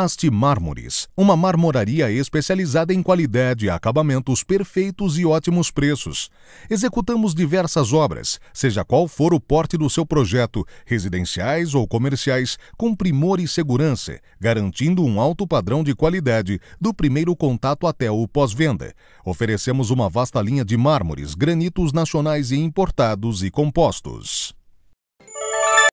Asti Mármores, uma marmoraria especializada em qualidade, acabamentos perfeitos e ótimos preços. Executamos diversas obras, seja qual for o porte do seu projeto, residenciais ou comerciais, com primor e segurança, garantindo um alto padrão de qualidade do primeiro contato até o pós-venda. Oferecemos uma vasta linha de mármores, granitos nacionais e importados e compostos.